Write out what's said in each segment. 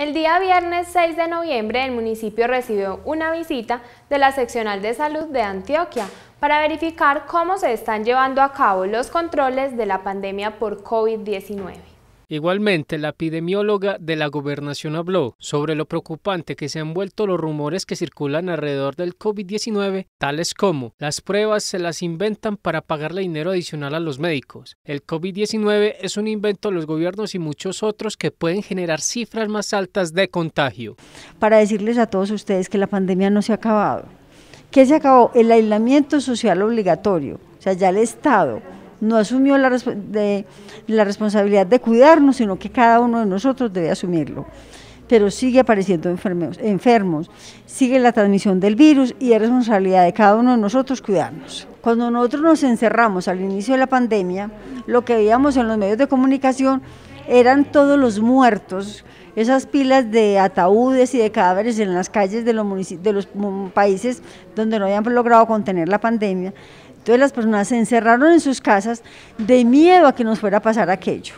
El día viernes 6 de noviembre el municipio recibió una visita de la seccional de salud de Antioquia para verificar cómo se están llevando a cabo los controles de la pandemia por COVID-19. Igualmente, la epidemióloga de la gobernación habló sobre lo preocupante que se han vuelto los rumores que circulan alrededor del COVID-19, tales como las pruebas se las inventan para pagarle dinero adicional a los médicos. El COVID-19 es un invento de los gobiernos y muchos otros que pueden generar cifras más altas de contagio. Para decirles a todos ustedes que la pandemia no se ha acabado. ¿Qué se acabó? El aislamiento social obligatorio. O sea, ya el Estado no asumió la, de, la responsabilidad de cuidarnos, sino que cada uno de nosotros debe asumirlo. Pero sigue apareciendo enfermos, enfermos, sigue la transmisión del virus y es responsabilidad de cada uno de nosotros cuidarnos. Cuando nosotros nos encerramos al inicio de la pandemia, lo que veíamos en los medios de comunicación eran todos los muertos, esas pilas de ataúdes y de cadáveres en las calles de los, de los países donde no habían logrado contener la pandemia. Entonces las personas se encerraron en sus casas de miedo a que nos fuera a pasar aquello.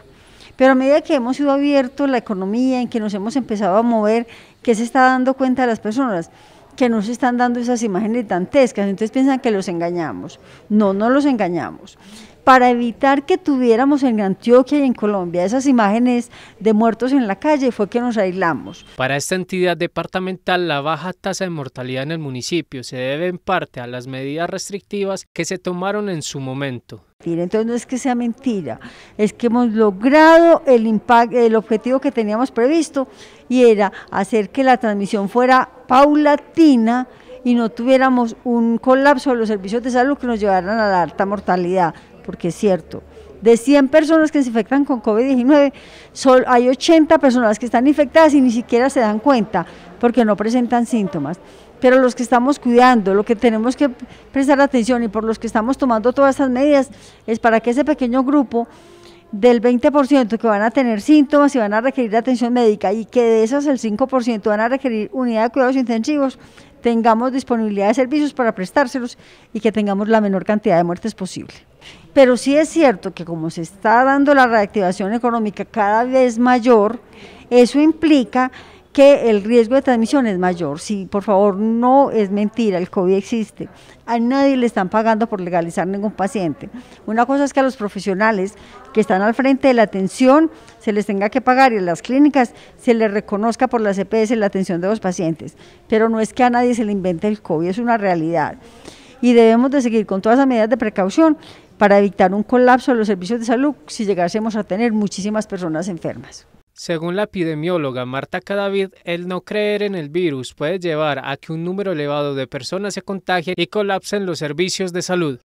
Pero a medida que hemos ido abierto la economía, en que nos hemos empezado a mover, ¿qué se está dando cuenta de las personas? Que nos están dando esas imágenes dantescas. Entonces piensan que los engañamos. No, no los engañamos para evitar que tuviéramos en Antioquia y en Colombia esas imágenes de muertos en la calle, fue que nos aislamos. Para esta entidad departamental, la baja tasa de mortalidad en el municipio se debe en parte a las medidas restrictivas que se tomaron en su momento. Entonces no es que sea mentira, es que hemos logrado el, el objetivo que teníamos previsto y era hacer que la transmisión fuera paulatina y no tuviéramos un colapso de los servicios de salud que nos llevaran a la alta mortalidad porque es cierto, de 100 personas que se infectan con COVID-19, hay 80 personas que están infectadas y ni siquiera se dan cuenta porque no presentan síntomas. Pero los que estamos cuidando, lo que tenemos que prestar atención y por los que estamos tomando todas estas medidas es para que ese pequeño grupo del 20% que van a tener síntomas y van a requerir atención médica y que de esos el 5% van a requerir unidad de cuidados intensivos, tengamos disponibilidad de servicios para prestárselos y que tengamos la menor cantidad de muertes posible. Pero sí es cierto que como se está dando la reactivación económica cada vez mayor, eso implica que el riesgo de transmisión es mayor. Sí, por favor, no es mentira, el COVID existe. A nadie le están pagando por legalizar ningún paciente. Una cosa es que a los profesionales que están al frente de la atención se les tenga que pagar y a las clínicas se les reconozca por la CPS e la atención de los pacientes, pero no es que a nadie se le invente el COVID, es una realidad. Y debemos de seguir con todas las medidas de precaución para evitar un colapso de los servicios de salud si llegásemos a tener muchísimas personas enfermas. Según la epidemióloga Marta Cadavid, el no creer en el virus puede llevar a que un número elevado de personas se contagie y colapsen los servicios de salud.